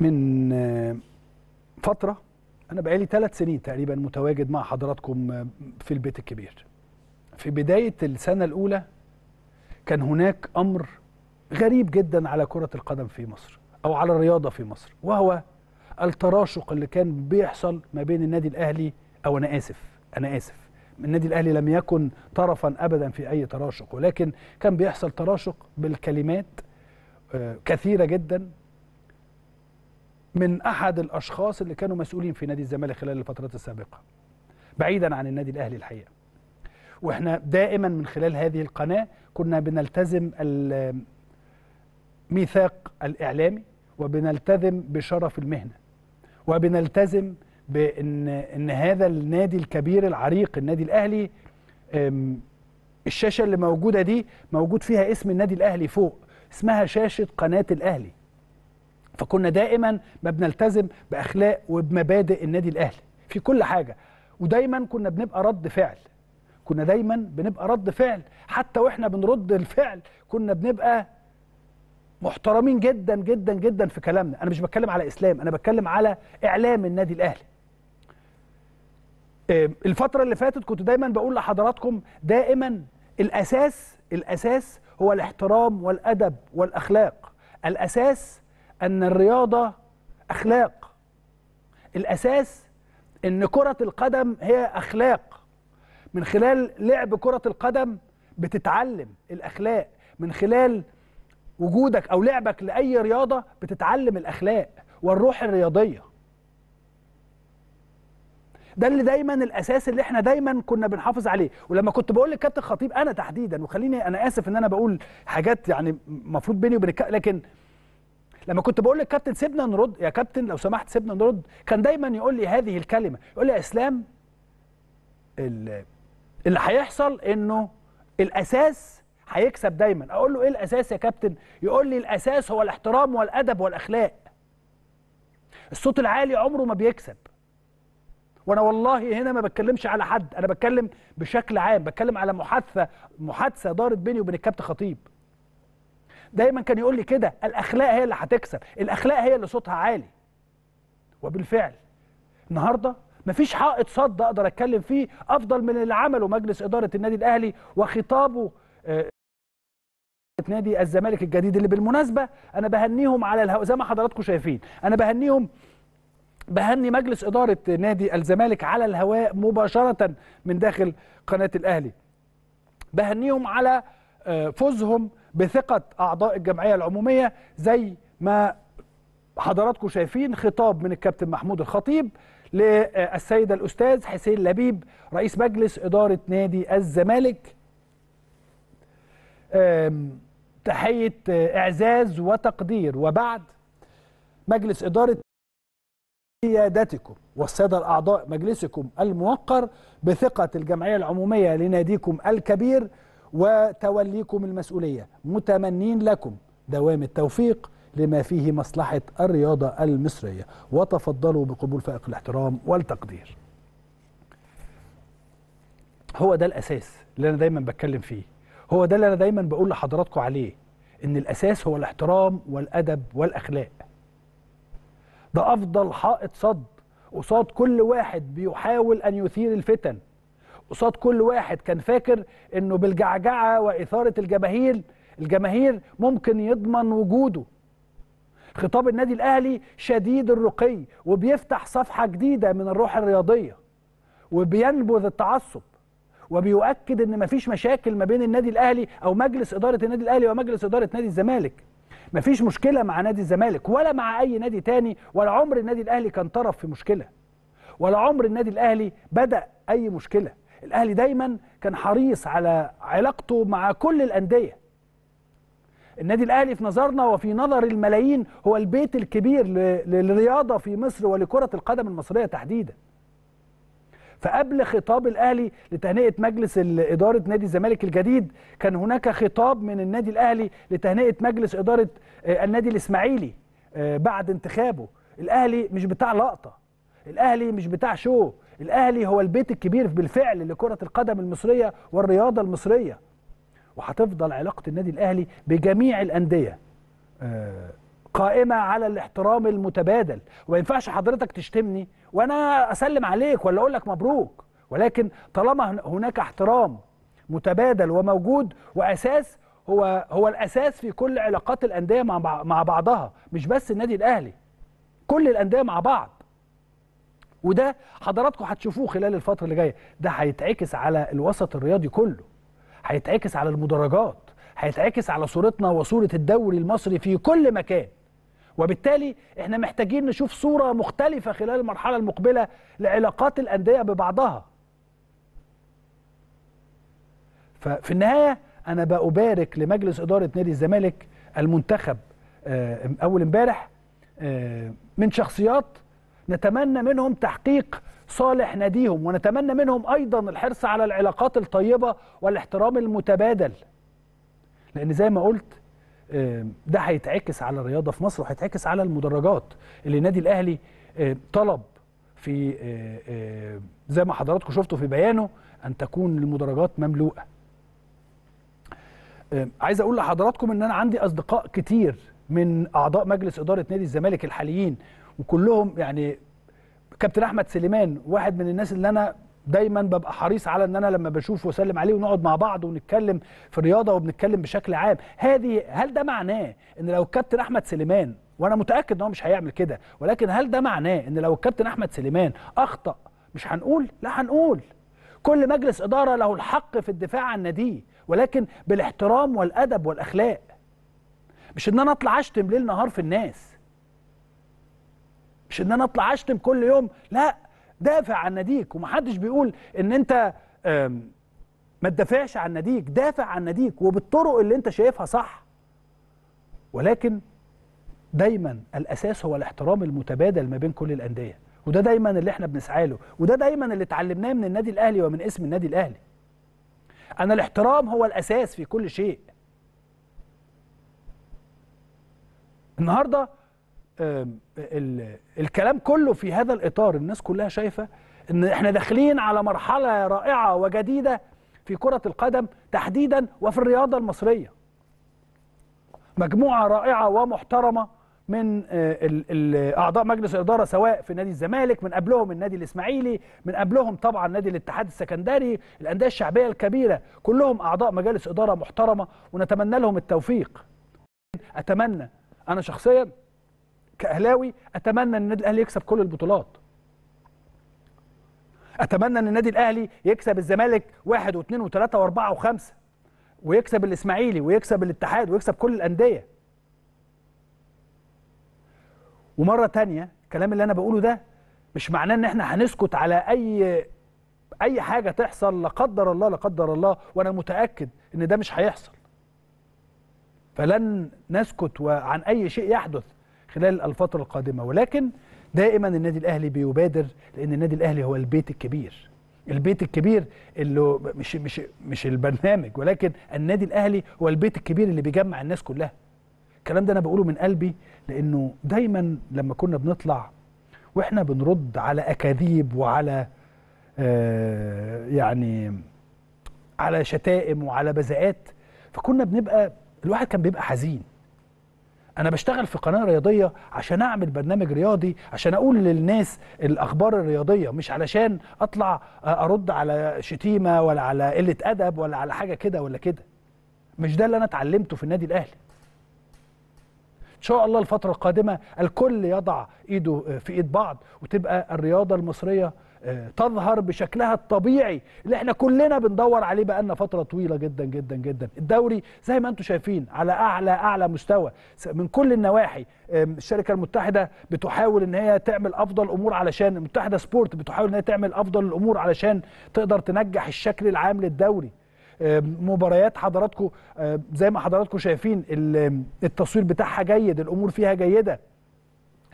من آه، فترة أنا بقالي ثلاث سنين تقريبا متواجد مع حضراتكم آه، في البيت الكبير في بداية السنة الأولى كان هناك أمر غريب جدا على كرة القدم في مصر أو على الرياضة في مصر وهو التراشق اللي كان بيحصل ما بين النادي الأهلي أو أنا آسف أنا آسف النادي الأهلي لم يكن طرفا أبدا في أي تراشق ولكن كان بيحصل تراشق بالكلمات آه، كثيرة جدا من احد الاشخاص اللي كانوا مسؤولين في نادي الزمالك خلال الفترات السابقه بعيدا عن النادي الاهلي الحقيقه واحنا دائما من خلال هذه القناه كنا بنلتزم الميثاق الاعلامي وبنلتزم بشرف المهنه وبنلتزم بان ان هذا النادي الكبير العريق النادي الاهلي الشاشه اللي موجوده دي موجود فيها اسم النادي الاهلي فوق اسمها شاشه قناه الاهلي فكنا دائما ما بنلتزم باخلاق وبمبادئ النادي الاهلي في كل حاجه ودايما كنا بنبقى رد فعل كنا دايما بنبقى رد فعل حتى واحنا بنرد الفعل كنا بنبقى محترمين جدا جدا جدا في كلامنا انا مش بتكلم على اسلام انا بتكلم على اعلام النادي الاهلي الفتره اللي فاتت كنت دايما بقول لحضراتكم دائما الاساس الاساس هو الاحترام والادب والاخلاق الاساس أن الرياضة أخلاق الأساس أن كرة القدم هي أخلاق من خلال لعب كرة القدم بتتعلم الأخلاق من خلال وجودك أو لعبك لأي رياضة بتتعلم الأخلاق والروح الرياضية ده اللي دايما الاساس اللي احنا دايما كنا بنحافظ عليه ولما كنت بقول للكابتن خطيب انا تحديدا وخليني انا اسف ان انا بقول حاجات يعني المفروض بيني وبين لكن لما كنت بقول للكابتن سيبنا نرد يا كابتن لو سمحت سيبنا نرد كان دايما يقول لي هذه الكلمه يقول لي يا اسلام اللي هيحصل انه الاساس هيكسب دايما اقول له ايه الاساس يا كابتن يقول لي الاساس هو الاحترام والادب والاخلاق الصوت العالي عمره ما بيكسب وانا والله هنا ما بتكلمش على حد انا بتكلم بشكل عام بتكلم على محادثه محادثه دارت بيني وبين الكابتن خطيب دايما كان يقول لي كده الاخلاق هي اللي هتكسب الاخلاق هي اللي صوتها عالي وبالفعل النهارده مفيش حائط صد اقدر اتكلم فيه افضل من اللي عمله مجلس اداره النادي الاهلي وخطابه آه نادي الزمالك الجديد اللي بالمناسبه انا بهنيهم على الهو... زي ما حضراتكم شايفين انا بهنيهم بهني مجلس اداره نادي الزمالك على الهواء مباشره من داخل قناه الاهلي بهنيهم على آه، فوزهم بثقة أعضاء الجمعية العمومية زي ما حضراتكم شايفين خطاب من الكابتن محمود الخطيب للسيدة الأستاذ حسين لبيب رئيس مجلس إدارة نادي الزمالك تحية آه، إعزاز وتقدير وبعد مجلس إدارة قيادتكم والسادة الأعضاء مجلسكم الموقر بثقة الجمعية العمومية لناديكم الكبير وتوليكم المسؤولية متمنين لكم دوام التوفيق لما فيه مصلحة الرياضة المصرية وتفضلوا بقبول فائق الاحترام والتقدير هو ده الأساس اللي أنا دايما بتكلم فيه هو ده اللي أنا دايما بقول لحضراتكم عليه إن الأساس هو الاحترام والأدب والأخلاق ده أفضل حائط صد قصاد كل واحد بيحاول أن يثير الفتن قصاد كل واحد كان فاكر انه بالجعجعه واثاره الجماهير الجماهير ممكن يضمن وجوده خطاب النادي الاهلي شديد الرقي وبيفتح صفحه جديده من الروح الرياضيه وبينبذ التعصب وبيؤكد ان مفيش مشاكل ما بين النادي الاهلي او مجلس اداره النادي الاهلي ومجلس اداره نادي الزمالك مفيش مشكله مع نادي الزمالك ولا مع اي نادي تاني ولا عمر النادي الاهلي كان طرف في مشكله ولا عمر النادي الاهلي بدا اي مشكله الاهلي دايما كان حريص على علاقته مع كل الانديه النادي الاهلي في نظرنا وفي نظر الملايين هو البيت الكبير للرياضه في مصر ولكره القدم المصريه تحديدا فقبل خطاب الاهلي لتهنئه مجلس اداره نادي الزمالك الجديد كان هناك خطاب من النادي الاهلي لتهنئه مجلس اداره آه، النادي الاسماعيلي آه، بعد انتخابه الاهلي مش بتاع لقطه الاهلي مش بتاع شو الاهلي هو البيت الكبير بالفعل لكره القدم المصريه والرياضه المصريه وهتفضل علاقه النادي الاهلي بجميع الانديه آه، قائمه على الاحترام المتبادل وما ينفعش حضرتك تشتمني وانا اسلم عليك ولا اقول لك مبروك ولكن طالما هناك احترام متبادل وموجود واساس هو هو الاساس في كل علاقات الانديه مع مع بعضها مش بس النادي الاهلي كل الانديه مع بعض وده حضراتكم هتشوفوه خلال الفتره اللي جايه ده هيتعكس على الوسط الرياضي كله هيتعكس على المدرجات هيتعكس على صورتنا وصوره الدوري المصري في كل مكان وبالتالي احنا محتاجين نشوف صوره مختلفه خلال المرحله المقبله لعلاقات الانديه ببعضها ففي النهايه انا بأبارك لمجلس اداره نادي الزمالك المنتخب آه، اول امبارح آه، من شخصيات نتمنى منهم تحقيق صالح ناديهم ونتمنى منهم أيضا الحرص على العلاقات الطيبة والاحترام المتبادل لأن زي ما قلت آه، ده هيتعكس على الرياضة في مصر وهيتعكس على المدرجات اللي النادي الأهلي آه، طلب في آه، زي ما حضراتكم شفتوا في بيانه أن تكون المدرجات مملوءة عايز أقول لحضراتكم أن أنا عندي أصدقاء كتير من أعضاء مجلس إدارة نادي الزمالك الحاليين وكلهم يعني كابتن احمد سليمان واحد من الناس اللي انا دايما ببقى حريص على ان انا لما بشوفه واسلم عليه ونقعد مع بعض ونتكلم في الرياضه وبنتكلم بشكل عام هذه هل ده معناه ان لو الكابتن احمد سليمان وانا متاكد ان هو مش هيعمل كده ولكن هل ده معناه ان لو الكابتن احمد سليمان اخطا مش هنقول لا هنقول كل مجلس اداره له الحق في الدفاع عن ناديه ولكن بالاحترام والادب والاخلاق مش ان انا اطلع اشتم ليل نهار في الناس مش ان انا اطلع اشتم كل يوم لا دافع عن ناديك ومحدش بيقول ان انت ما تدافعش عن ناديك دافع عن ناديك وبالطرق اللي انت شايفها صح ولكن دايما الاساس هو الاحترام المتبادل ما بين كل الانديه وده دايما اللي احنا بنسعى له وده دايما اللي اتعلمناه من النادي الاهلي ومن اسم النادي الاهلي انا الاحترام هو الاساس في كل شيء النهارده الكلام كله في هذا الإطار الناس كلها شايفة ان احنا داخلين على مرحله رائعه وجديده في كره القدم تحديدا وفي الرياضه المصريه مجموعه رائعه ومحترمه من آه، اعضاء مجلس الاداره سواء في نادي الزمالك من قبلهم النادي الاسماعيلي من قبلهم طبعا نادي الاتحاد السكندري الانديه الشعبيه الكبيره كلهم اعضاء مجالس اداره محترمه ونتمنى لهم التوفيق اتمنى انا شخصيا كاهلاوي اتمنى ان النادي الاهلي يكسب كل البطولات اتمنى ان النادي الاهلي يكسب الزمالك واحد واثنين وثلاثه واربعه وخمسه ويكسب الاسماعيلي ويكسب الاتحاد ويكسب كل الانديه ومره تانية الكلام اللي انا بقوله ده مش معناه ان احنا هنسكت على اي اي حاجه تحصل لا قدر الله لا قدر الله وانا متاكد ان ده مش هيحصل فلن نسكت عن اي شيء يحدث خلال الفترة القادمة ولكن دائما النادي الأهلي بيبادر لأن النادي الأهلي هو البيت الكبير البيت الكبير اللي مش مش مش البرنامج ولكن النادي الأهلي هو البيت الكبير اللي بيجمع الناس كلها الكلام ده أنا بقوله من قلبي لأنه دايما لما كنا بنطلع واحنا بنرد على أكاذيب وعلى آه يعني على شتائم وعلى بزاءات فكنا بنبقى الواحد كان بيبقى حزين انا بشتغل في قناه رياضيه عشان اعمل برنامج رياضي عشان اقول للناس الاخبار الرياضيه مش علشان اطلع آه، ارد على شتيمه ولا على قله ادب ولا على حاجه كده ولا كده مش ده اللي انا اتعلمته في النادي الاهلي ان شاء الله الفتره القادمه الكل يضع ايده آه، في ايد بعض وتبقى الرياضه المصريه آه، تظهر بشكلها الطبيعي اللي احنا كلنا بندور عليه بقالنا فتره طويله جدا جدا جدا الدوري زي ما انتم شايفين على اعلى اعلى مستوى من كل النواحي الشركه المتحده بتحاول ان هي تعمل افضل الامور علشان المتحده سبورت بتحاول ان هي تعمل افضل الامور علشان تقدر تنجح الشكل العام للدوري مباريات حضراتكم زي ما حضراتكم شايفين التصوير بتاعها جيد الامور فيها جيده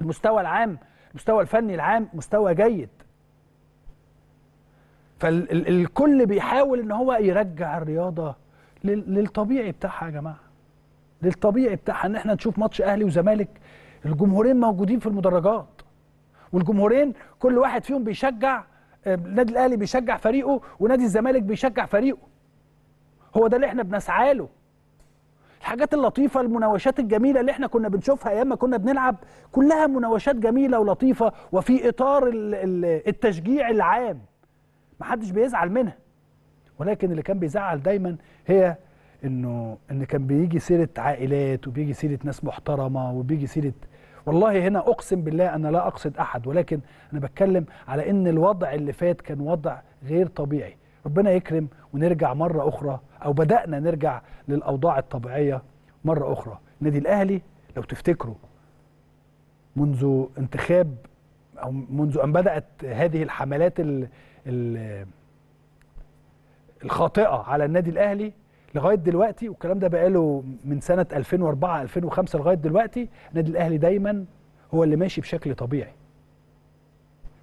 المستوى العام المستوى الفني العام مستوى جيد فالكل بيحاول ان هو يرجع الرياضه للطبيعي بتاعها يا جماعه للطبيعي بتاعها ان احنا نشوف ماتش اهلي وزمالك الجمهورين موجودين في المدرجات والجمهورين كل واحد فيهم بيشجع النادي آه، الاهلي بيشجع فريقه ونادي الزمالك بيشجع فريقه هو ده اللي احنا بنسعى له الحاجات اللطيفه المناوشات الجميله اللي احنا كنا بنشوفها ايام ما كنا بنلعب كلها مناوشات جميله ولطيفه وفي اطار التشجيع العام محدش بيزعل منها ولكن اللي كان بيزعل دايما هي انه ان كان بيجي سيره عائلات وبيجي سيره ناس محترمه وبيجي سيره والله هنا اقسم بالله انا لا اقصد احد ولكن انا بتكلم على ان الوضع اللي فات كان وضع غير طبيعي ربنا يكرم ونرجع مره اخرى او بدانا نرجع للاوضاع الطبيعيه مره اخرى النادي الاهلي لو تفتكروا منذ انتخاب أو منذ أن بدأت هذه الحملات ال ال الخاطئة على النادي الأهلي لغاية دلوقتي والكلام ده بقاله من سنة 2004 2005 لغاية دلوقتي النادي الأهلي دايما هو اللي ماشي بشكل طبيعي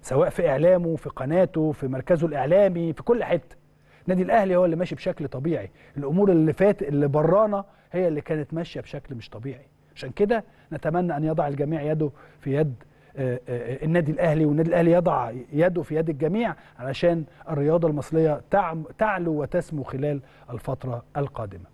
سواء في إعلامه في قناته في مركزه الإعلامي في كل حتة النادي الأهلي هو اللي ماشي بشكل طبيعي الأمور اللي فات اللي برانا هي اللي كانت ماشية بشكل مش طبيعي عشان كده نتمنى أن يضع الجميع يده في يد آه، آه، آه، النادي الاهلي والنادي الاهلي يضع يده في يد الجميع علشان الرياضه المصريه تعلو وتسمو خلال الفتره القادمه